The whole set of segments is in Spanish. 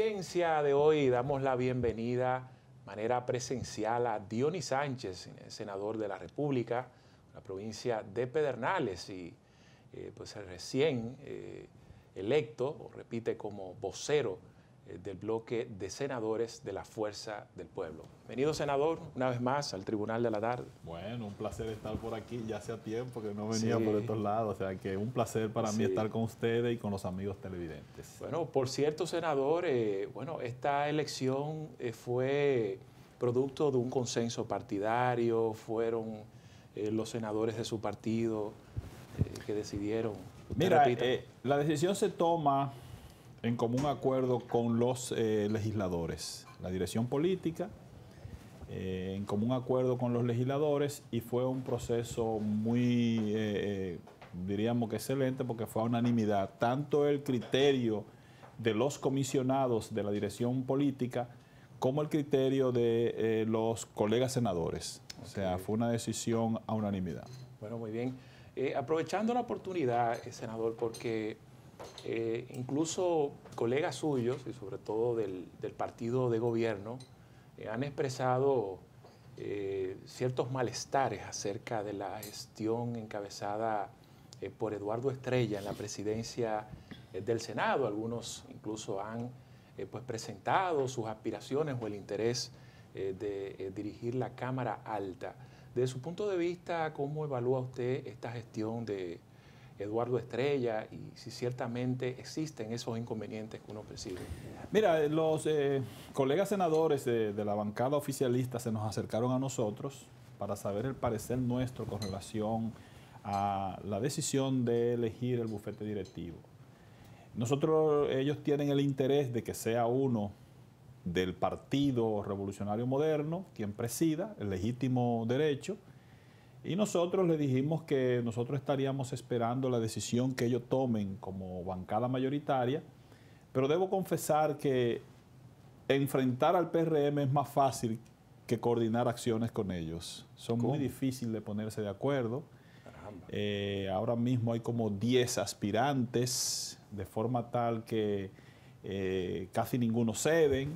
audiencia de hoy damos la bienvenida de manera presencial a Dionis Sánchez, senador de la República, la provincia de Pedernales y eh, pues recién eh, electo, o repite como vocero eh, del bloque de senadores de la Fuerza del Pueblo. Bienvenido, senador, una vez más al Tribunal de la Tarde. Bueno, un placer estar por aquí. Ya hacía tiempo que no venía por estos lados. O sea, que un placer para mí estar con ustedes y con los amigos televidentes. Bueno, por cierto, senador, eh, bueno, esta elección eh, fue producto de un consenso partidario, fueron los senadores de su partido que decidieron. Mira, la decisión se toma en común acuerdo con los eh, legisladores, la dirección política, eh, en común acuerdo con los legisladores y fue un proceso muy, eh, diríamos que excelente porque fue a unanimidad, tanto el criterio de los comisionados de la dirección política como el criterio de los colegas senadores. O sea, fue una decisión a unanimidad. Bueno, muy bien. aprovechando la oportunidad, senador, porque eh, incluso colegas suyos, y sobre todo del, partido de gobierno, eh, han expresado eh, ciertos malestares acerca de la gestión encabezada por Eduardo Estrella en la presidencia del Senado. Algunos incluso han pues, presentado sus aspiraciones o el interés de dirigir la Cámara Alta. Desde su punto de vista, ¿cómo evalúa usted esta gestión de, Eduardo Estrella y si ciertamente existen esos inconvenientes que uno percibe. Mira, eh, los eh, colegas senadores de, de, la bancada oficialista se nos acercaron a nosotros para saber el parecer nuestro con relación a la decisión de elegir el bufete directivo. Nosotros, ellos tienen el interés de que sea uno del Partido Revolucionario Moderno quien presida, el legítimo derecho, y nosotros le dijimos que nosotros estaríamos esperando la decisión que ellos tomen como bancada mayoritaria, pero debo confesar que enfrentar al PRM es más fácil que coordinar acciones con ellos. Son muy difíciles de ponerse de acuerdo. Eh, ahora mismo hay como 10 aspirantes, de forma tal que eh, casi ninguno ceden.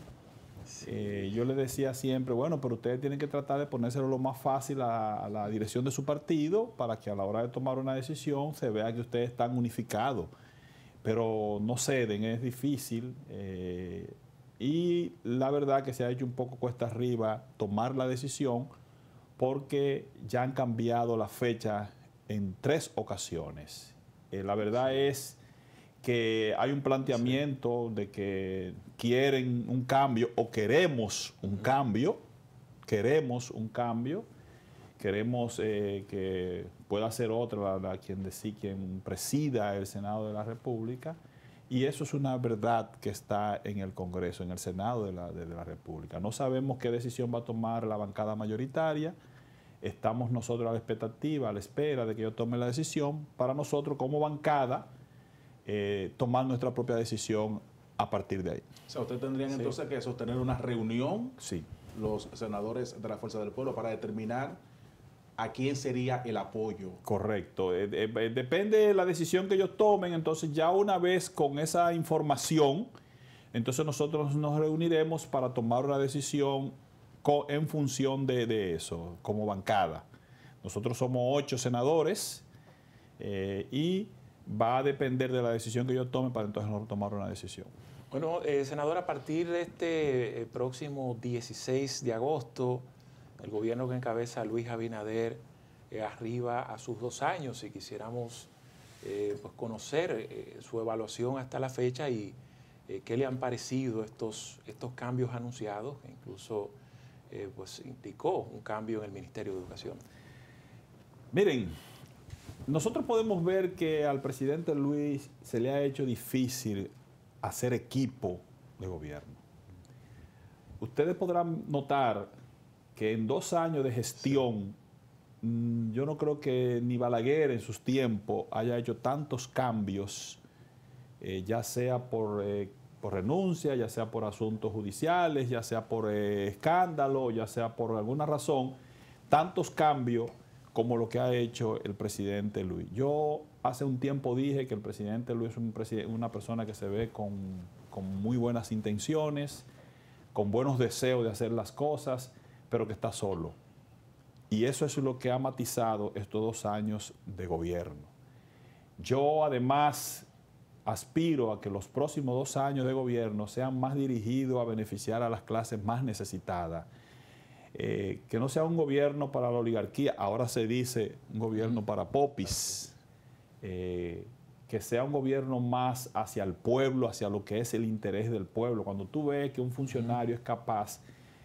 Eh, yo le decía siempre, bueno, pero ustedes tienen que tratar de ponérselo lo más fácil a, la dirección de su partido para que a la hora de tomar una decisión se vea que ustedes están unificados. Pero no ceden, es difícil. Eh, y la verdad que se ha hecho un poco cuesta arriba tomar la decisión porque ya han cambiado la fecha en tres ocasiones. Eh, la verdad es que hay un planteamiento de que quieren un cambio o queremos un cambio, queremos un cambio, queremos eh, que pueda ser otra quien, quien presida el Senado de la República. Y eso es una verdad que está en el Congreso, en el Senado de la, la República. No sabemos qué decisión va a tomar la bancada mayoritaria. Estamos nosotros a la expectativa, a la espera de que yo tome la decisión. Para nosotros como bancada, eh, tomar nuestra propia decisión a partir de ahí. O sea, ustedes tendrían entonces que sostener una reunión, sí. los senadores de la Fuerza del Pueblo, para determinar a quién sería el apoyo. Correcto. Eh, eh, depende de la decisión que ellos tomen. Entonces, ya una vez con esa información, entonces nosotros nos reuniremos para tomar una decisión en función de, eso, como bancada. Nosotros somos ocho senadores y va a depender de la decisión que yo tome para entonces no tomar una decisión. Bueno, eh, senador, a partir de este eh, próximo 16 de agosto, el gobierno que encabeza Luis Abinader eh, arriba a sus dos años y quisiéramos pues conocer su evaluación hasta la fecha y qué le han parecido estos, estos cambios anunciados, que incluso pues, indicó un cambio en el Ministerio de Educación. Miren, nosotros podemos ver que al presidente Luis se le ha hecho difícil hacer equipo de gobierno. Ustedes podrán notar que en dos años de gestión, mm, yo no creo que ni Balaguer en sus tiempos haya hecho tantos cambios, eh, ya sea eh, por, renuncia, ya sea por asuntos judiciales, ya sea por eh, escándalo, ya sea por alguna razón, tantos cambios como lo que ha hecho el presidente Luis. Yo hace un tiempo dije que el presidente Luis es una persona que se ve con, con, muy buenas intenciones, con buenos deseos de hacer las cosas, pero que está solo. Y eso es lo que ha matizado estos dos años de gobierno. Yo además aspiro a que los próximos dos años de gobierno sean más dirigidos a beneficiar a las clases más necesitadas eh, que no sea un gobierno para la oligarquía, ahora se dice un gobierno para popis, eh, que sea un gobierno más hacia el pueblo, hacia lo que es el interés del pueblo. Cuando tú ves que un funcionario es capaz,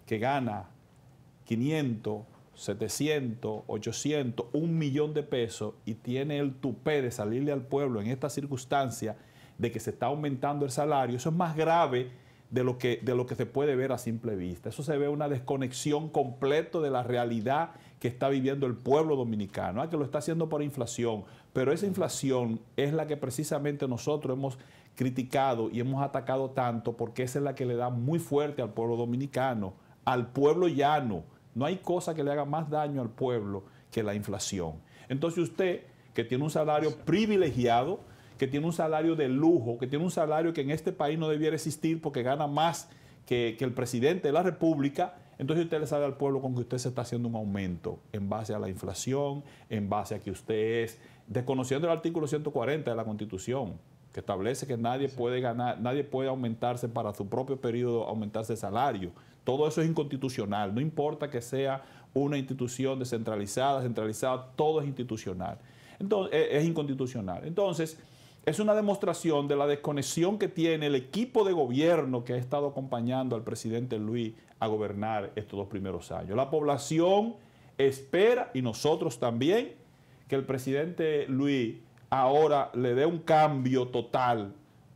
que gana 500, 700, 800, un millón de pesos y tiene el tupé de salirle al pueblo en esta circunstancia de que se está aumentando el salario, eso es más grave de lo, que, de lo que se puede ver a simple vista. Eso se ve una desconexión completa de la realidad que está viviendo el pueblo dominicano, ah, que lo está haciendo por inflación, pero esa inflación es la que precisamente nosotros hemos criticado y hemos atacado tanto porque esa es la que le da muy fuerte al pueblo dominicano, al pueblo llano. No hay cosa que le haga más daño al pueblo que la inflación. Entonces usted, que tiene un salario privilegiado, que tiene un salario de lujo, que tiene un salario que en este país no debiera existir porque gana más que, el presidente de la República, entonces usted le sale al pueblo con que usted se está haciendo un aumento en base a la inflación, en base a que usted es, desconociendo el artículo 140 de la Constitución, que establece que nadie puede ganar, nadie puede aumentarse para su propio periodo, aumentarse el salario. Todo eso es inconstitucional, no importa que sea una institución descentralizada, centralizada, todo es institucional. Entonces, e, es inconstitucional. Entonces, es una demostración de la desconexión que tiene el equipo de gobierno que ha estado acompañando al presidente Luis a gobernar estos dos primeros años. La población espera, y nosotros también, que el presidente Luis ahora le dé un cambio total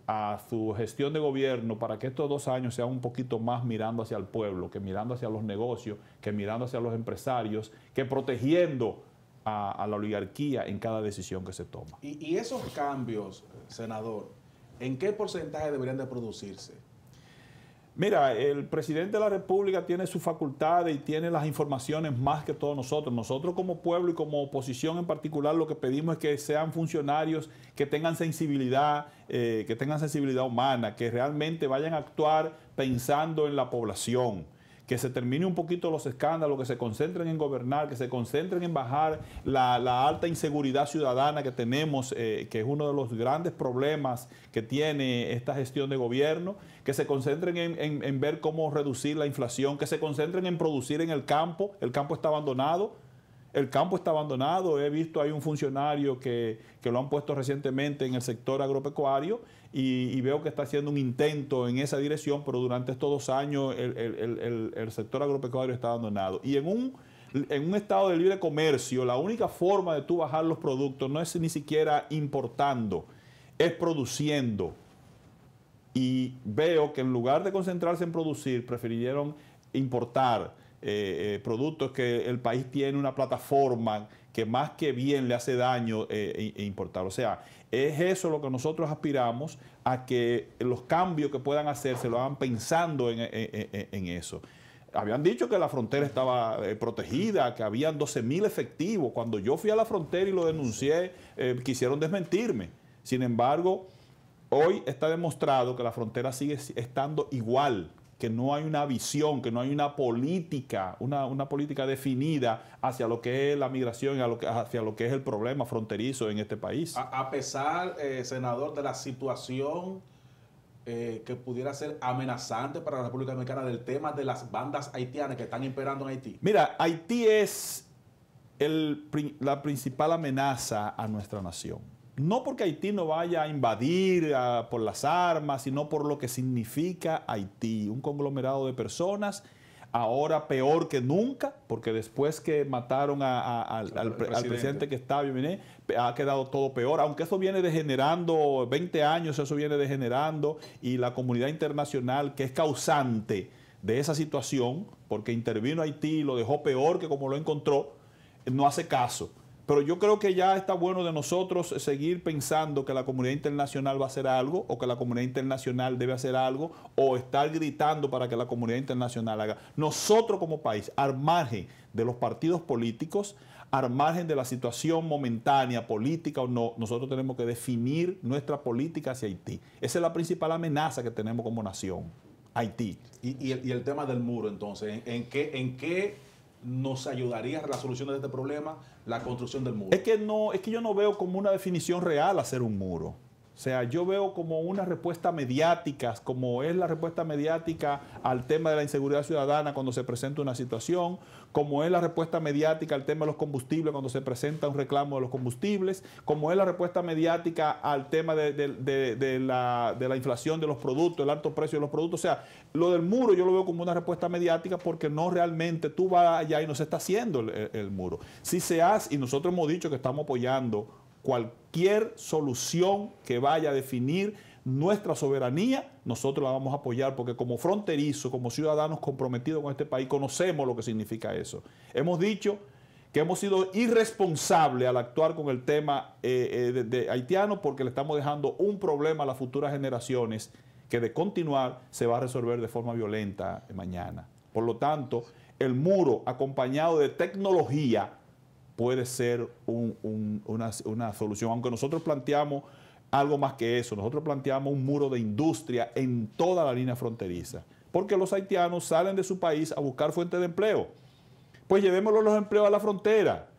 a su gestión de gobierno para que estos dos años sean un poquito más mirando hacia el pueblo, que mirando hacia los negocios, que mirando hacia los empresarios, que protegiendo a, la oligarquía en cada decisión que se toma. Y, esos cambios, senador, ¿en qué porcentaje deberían de producirse? Mira, el presidente de la República tiene sus facultades y tiene las informaciones más que todos nosotros. Nosotros como pueblo y como oposición en particular lo que pedimos es que sean funcionarios que tengan sensibilidad, eh, que tengan sensibilidad humana, que realmente vayan a actuar pensando en la población que se termine un poquito los escándalos, que se concentren en gobernar, que se concentren en bajar la, alta inseguridad ciudadana que tenemos, eh, que es uno de los grandes problemas que tiene esta gestión de gobierno, que se concentren en, ver cómo reducir la inflación, que se concentren en producir en el campo, el campo está abandonado, el campo está abandonado. He visto, hay un funcionario que, que, lo han puesto recientemente en el sector agropecuario y, veo que está haciendo un intento en esa dirección, pero durante estos dos años el, sector agropecuario está abandonado. Y en un, en un estado de libre comercio, la única forma de tú bajar los productos no es ni siquiera importando, es produciendo. Y veo que en lugar de concentrarse en producir, prefirieron importar eh, eh, productos que el país tiene una plataforma que más que bien le hace daño eh, e, e importar. O sea, es eso lo que nosotros aspiramos a que los cambios que puedan hacer se lo hagan pensando en, eso. Habían dicho que la frontera estaba eh, protegida, que habían 12 mil efectivos. Cuando yo fui a la frontera y lo denuncié, eh, quisieron desmentirme. Sin embargo, hoy está demostrado que la frontera sigue estando igual que no hay una visión, que no hay una política, una, política definida hacia lo que es la migración y hacia lo que es el problema fronterizo en este país. A, pesar, eh, senador, de la situación eh, que pudiera ser amenazante para la República Dominicana del tema de las bandas haitianas que están imperando en Haití? Mira, Haití es la principal amenaza a nuestra nación no porque Haití no vaya a invadir por las armas, sino por lo que significa Haití, un conglomerado de personas, ahora peor que nunca, porque después que mataron al, presidente. que está, ha quedado todo peor, aunque eso viene degenerando, 20 años eso viene degenerando, y la comunidad internacional que es causante de esa situación, porque intervino Haití y lo dejó peor que como lo encontró, no hace caso. Pero yo creo que ya está bueno de nosotros seguir pensando que la comunidad internacional va a hacer algo o que la comunidad internacional debe hacer algo o estar gritando para que la comunidad internacional haga. Nosotros como país, al margen de los partidos políticos, al margen de la situación momentánea, política o no, nosotros tenemos que definir nuestra política hacia Haití. Esa es la principal amenaza que tenemos como nación, Haití. Y, el, tema del muro, entonces, ¿en qué nos ayudaría la solución de este problema? la construcción del muro. Es que, no, es que yo no veo como una definición real hacer un muro. O sea, yo veo como una respuesta mediática, como es la respuesta mediática al tema de la inseguridad ciudadana cuando se presenta una situación, como es la respuesta mediática al tema de los combustibles cuando se presenta un reclamo de los combustibles, como es la respuesta mediática al tema de, la, inflación de los productos, el alto precio de los productos. O sea, lo del muro yo lo veo como una respuesta mediática porque no realmente tú vas allá y no se está haciendo el muro. Si se hace, y nosotros hemos dicho que estamos apoyando Cualquier solución que vaya a definir nuestra soberanía, nosotros la vamos a apoyar porque como fronterizo, como ciudadanos comprometidos con este país, conocemos lo que significa eso. Hemos dicho que hemos sido irresponsables al actuar con el tema eh, eh, de, de haitiano porque le estamos dejando un problema a las futuras generaciones que de continuar se va a resolver de forma violenta mañana. Por lo tanto, el muro acompañado de tecnología puede ser una, solución. Aunque nosotros planteamos algo más que eso, nosotros planteamos un muro de industria en toda la línea fronteriza, porque los haitianos salen de su país a buscar fuentes de empleo. Pues llevémoslos los empleos a la frontera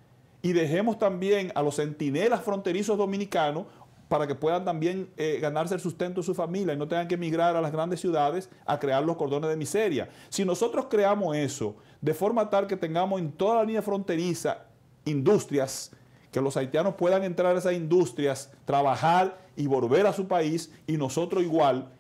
y dejemos también a los centinelas fronterizos dominicanos para que puedan también eh, ganarse el sustento de su familia y no tengan que emigrar a las grandes ciudades a crear los cordones de miseria. Si nosotros creamos eso de forma tal que tengamos en toda la línea fronteriza industrias, que los haitianos puedan entrar a esas industrias, trabajar y volver a su país y nosotros igual,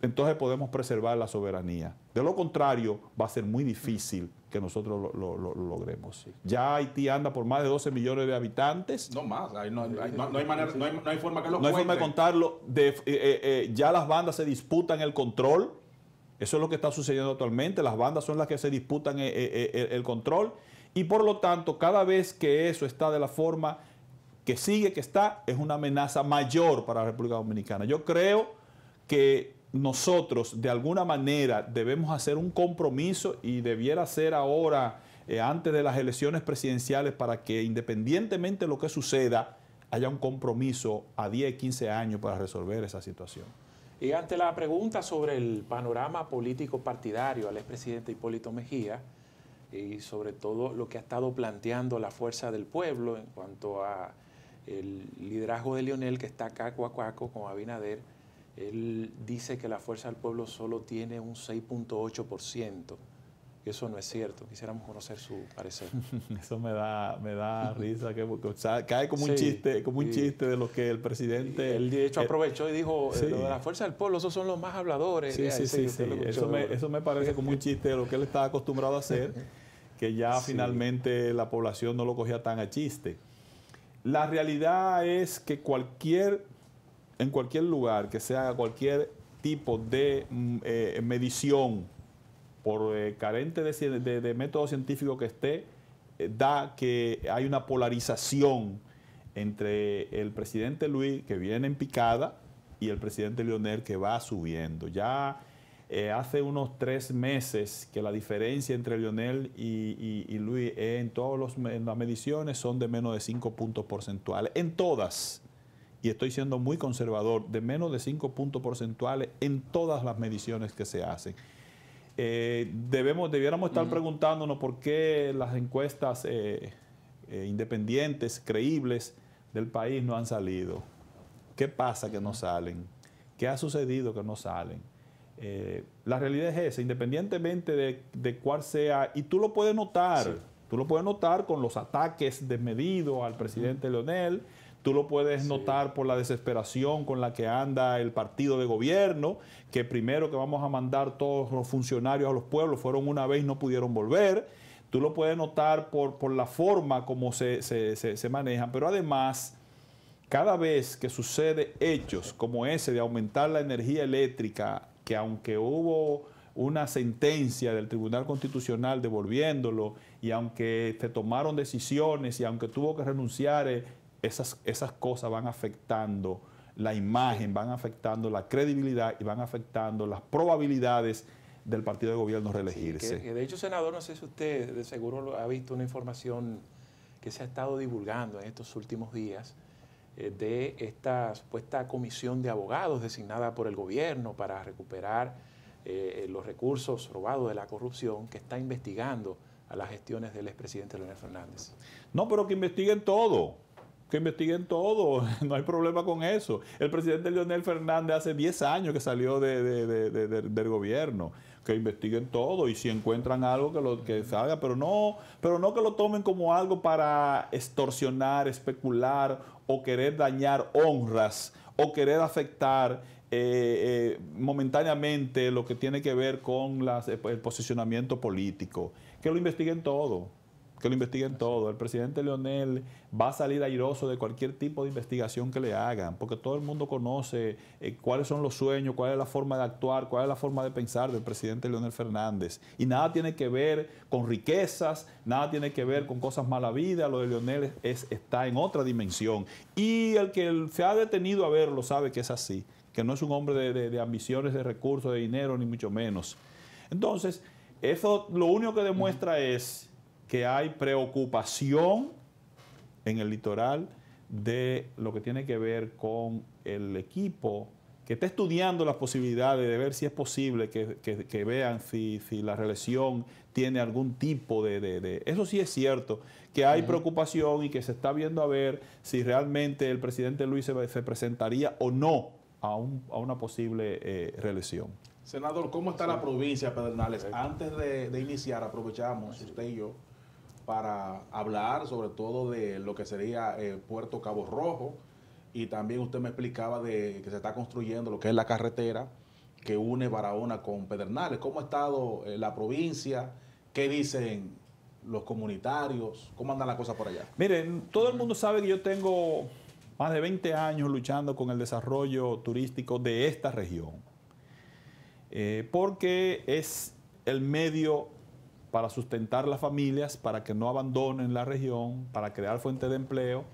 entonces podemos preservar la soberanía. De lo contrario, va a ser muy difícil que nosotros lo, logremos. Ya Haití anda por más de 12 millones de habitantes. No más, no, hay, forma que lo No de contarlo. Eh, eh, eh, ya las bandas se disputan el control. Eso es lo que está sucediendo actualmente. Las bandas son las que se disputan el control y por lo tanto, cada vez que eso está de la forma que sigue, que está, es una amenaza mayor para la República Dominicana. Yo creo que nosotros de alguna manera debemos hacer un compromiso y debiera ser ahora, eh, antes de las elecciones presidenciales, para que independientemente de lo que suceda, haya un compromiso a 10, 15 años para resolver esa situación. Y ante la pregunta sobre el panorama político partidario al expresidente Hipólito Mejía, y sobre todo lo que ha estado planteando la fuerza del pueblo en cuanto a el liderazgo de Lionel, que está acá a con Abinader. Él dice que la fuerza del pueblo solo tiene un 6.8%. Eso no es cierto. Quisiéramos conocer su parecer. Eso me da, me da risa. Que, cae como un chiste, como un chiste de lo que el presidente. Él de hecho eh, aprovechó y dijo de la fuerza del pueblo, esos son los más habladores. Sí, sí, sí. eso, me, eso me parece como un chiste de lo que él está acostumbrado a hacer. que ya finalmente la población no lo cogía tan a chiste. La realidad es que cualquier, en cualquier lugar que sea cualquier tipo de mm, eh, medición, por eh, carente de, método científico que esté, eh, da que hay una polarización entre el presidente Luis, que viene en picada, y el presidente Leonel, que va subiendo. Ya eh, hace unos tres meses que la diferencia entre Lionel y, Luis en todas las mediciones son de menos de 5 puntos porcentuales, en todas. Y estoy siendo muy conservador, de menos de 5 puntos porcentuales en todas las mediciones que se hacen. Eh, debemos, debiéramos estar preguntándonos por qué las encuestas eh, independientes, creíbles del país no han salido. ¿Qué pasa que no salen? ¿Qué ha sucedido que no salen? Eh, la realidad es esa, independientemente de, cuál sea, y tú lo puedes notar, tú lo puedes notar con los ataques desmedidos al presidente Leonel, tú lo puedes notar por la desesperación con la que anda el partido de gobierno, que primero que vamos a mandar todos los funcionarios a los pueblos, fueron una vez y no pudieron volver, tú lo puedes notar por, por la forma como se, se, se manejan, pero además cada vez que sucede hechos como ese de aumentar la energía eléctrica aunque hubo una sentencia del Tribunal Constitucional devolviéndolo y aunque se tomaron decisiones y aunque tuvo que renunciar, eh, esas, cosas van afectando la imagen, van afectando la credibilidad y van afectando las probabilidades del partido de gobierno reelegirse. de hecho, senador, no sé si usted de seguro ha visto una información que se ha estado divulgando en estos últimos días eh, de esta supuesta comisión de abogados designada por el gobierno para recuperar eh, los recursos robados de la corrupción que está investigando a las gestiones del expresidente Leonel Fernández. No, pero que investiguen todo. Que investiguen todo, no hay problema con eso. El presidente Leonel Fernández hace 10 años que salió del gobierno. Que investiguen todo y si encuentran algo que lo que salga, pero no, pero no que lo tomen como algo para extorsionar, especular o querer dañar honras o querer afectar eh, eh, momentáneamente lo que tiene que ver con el posicionamiento político. Que lo investiguen todo que lo investiguen todo. El presidente Leonel va a salir airoso de cualquier tipo de investigación que le hagan, porque todo el mundo conoce eh, cuáles son los sueños, cuál es la forma de actuar, cuál es la forma de pensar del presidente Leonel Fernández. Y nada tiene que ver con riquezas, nada tiene que ver con cosas mala vida, lo de Leonel es, está en otra dimensión. Y el que se ha detenido a verlo sabe que es así, que no es un hombre de ambiciones, de recursos, de dinero, ni mucho menos. Entonces, eso lo único que demuestra es que hay preocupación en el litoral de lo que tiene que ver con el equipo que está estudiando las posibilidades de ver si es posible que, vean si, si, la reelección tiene algún tipo de, Eso sí es cierto, que hay preocupación y que se está viendo a ver si realmente el presidente Luis se, presentaría o no a, a una posible eh, reelección. Senador, ¿cómo está la provincia, Pedernales? Antes de, de iniciar, aprovechamos usted y yo para hablar sobre todo de lo que sería el eh, Puerto Cabo Rojo y también usted me explicaba de que se está construyendo lo que es la carretera que une Barahona con Pedernales. ¿Cómo ha estado eh, la provincia? ¿Qué dicen los comunitarios? ¿Cómo andan las cosas por allá? Miren, todo el mundo sabe que yo tengo más de 20 años luchando con el desarrollo turístico de esta región, eh, porque es el medio para sustentar las familias, para que no abandonen la región, para crear fuentes de empleo.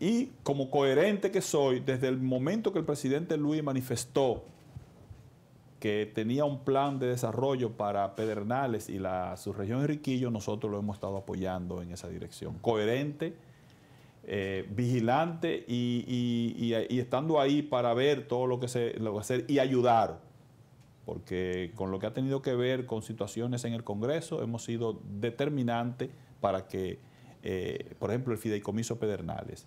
Y como coherente que soy, desde el momento que el presidente Luis manifestó que tenía un plan de desarrollo para Pedernales y la subregión Enriquillo, nosotros lo hemos estado apoyando en esa dirección. Coherente, eh, vigilante y, estando ahí para ver todo lo que se va a hacer y ayudar porque con lo que ha tenido que ver con situaciones en el Congreso hemos sido determinante para que, eh, por ejemplo, el fideicomiso Pedernales.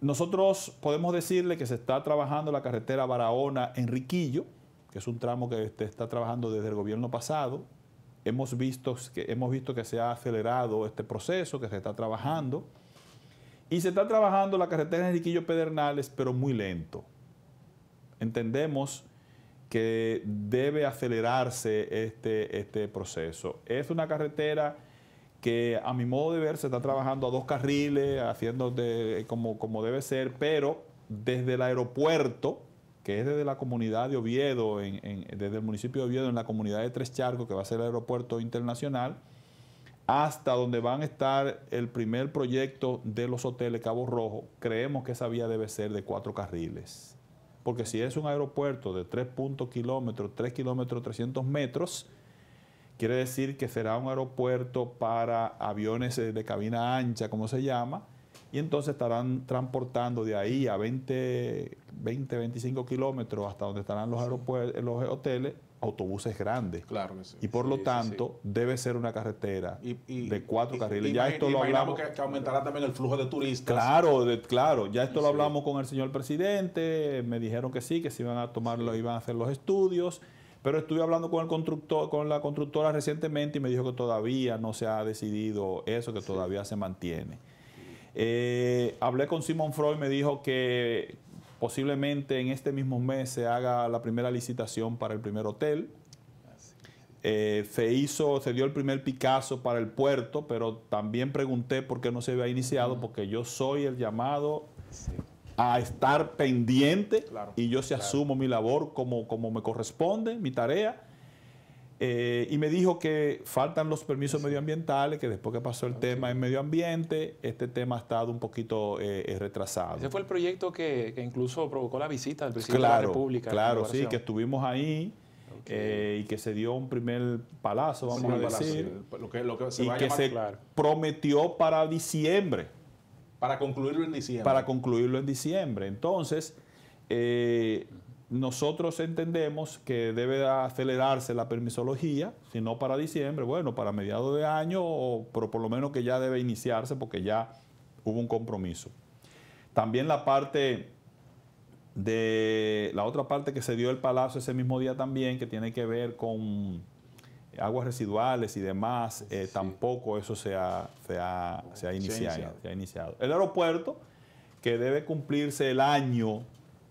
Nosotros podemos decirle que se está trabajando la carretera Barahona-Enriquillo, que es un tramo que se este está trabajando desde el gobierno pasado. Hemos visto, que, hemos visto que se ha acelerado este proceso, que se está trabajando. Y se está trabajando la carretera Enriquillo-Pedernales, pero muy lento entendemos que debe acelerarse este, este, proceso. Es una carretera que a mi modo de ver se está trabajando a dos carriles, haciendo como, debe ser, pero desde el aeropuerto, que es desde la comunidad de Oviedo, desde el municipio de Oviedo, en la comunidad de Tres Charcos, que va a ser el aeropuerto internacional, hasta donde van a estar el primer proyecto de los hoteles Cabo Rojo, creemos que esa vía debe ser de cuatro carriles porque si es un aeropuerto de 3. kilómetros, 3 kilómetros, 300 metros, quiere decir que será un aeropuerto para aviones eh, de cabina ancha, como se llama, y entonces estarán transportando de ahí a 20, 20 25 kilómetros hasta donde estarán los, aeropuertos, los hoteles autobuses grandes. Claro Y por lo tanto, debe ser una carretera de cuatro carriles. ya esto lo hablamos. Que, aumentará también el flujo de turistas. Claro, claro. Ya esto lo hablamos con el señor presidente. Me dijeron que sí, que se iban a tomar, iban a hacer los estudios. Pero estuve hablando con el constructor, con la constructora recientemente y me dijo que todavía no se ha decidido eso, que todavía se mantiene. Eh, hablé con Simon Freud y me dijo que Posiblemente en este mismo mes se haga la primera licitación para el primer hotel. Eh, se hizo, se dio el primer Picasso para el puerto, pero también pregunté por qué no se había iniciado, porque yo soy el llamado a estar pendiente y yo se asumo mi labor como, como me corresponde, mi tarea eh, y me dijo que faltan los permisos medioambientales, que después que pasó el ah, tema en medio ambiente, este tema ha estado un poquito eh, eh, retrasado. Ese fue el proyecto que, incluso provocó la visita del presidente de la República. Claro, sí, que estuvimos ahí. y que se dio un primer palazo, vamos a decir, pues que, y que se prometió para diciembre. Para concluirlo en diciembre. Para concluirlo en diciembre. Entonces, nosotros entendemos que debe acelerarse la permisología, si no para diciembre, bueno, para mediados de año, pero por lo menos que ya debe iniciarse porque ya hubo un compromiso. También la parte de la otra parte que se dio el palacio ese mismo día también, que tiene que ver con aguas residuales y demás, eh, tampoco eso se se ha, iniciado, se ha iniciado. El aeropuerto, que debe cumplirse el año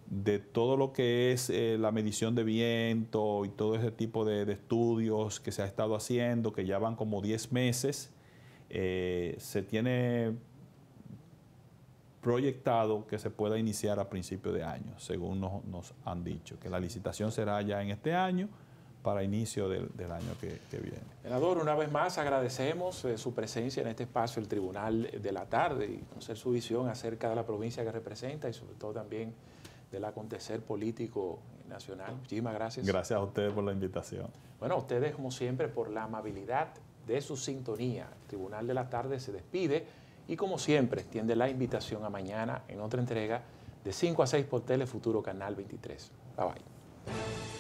de todo lo que es eh, la medición de viento y todo ese tipo de, estudios que se ha estado haciendo, que ya van como 10 meses, eh, se tiene proyectado que se pueda iniciar a principio de año, según nos, han dicho, que la licitación será ya en este año para inicio del, año que, viene. Senador, una vez más agradecemos eh, su presencia en este espacio, el Tribunal de la Tarde, y conocer su visión acerca de la provincia que representa y sobre todo también del acontecer político nacional. Muchísimas gracias. Gracias a ustedes por la invitación. Bueno, a ustedes como siempre por la amabilidad de su sintonía. Tribunal de la Tarde se despide y como siempre extiende la invitación a mañana en otra entrega de 5 a 6 por Telefuturo Canal 23. Bye bye.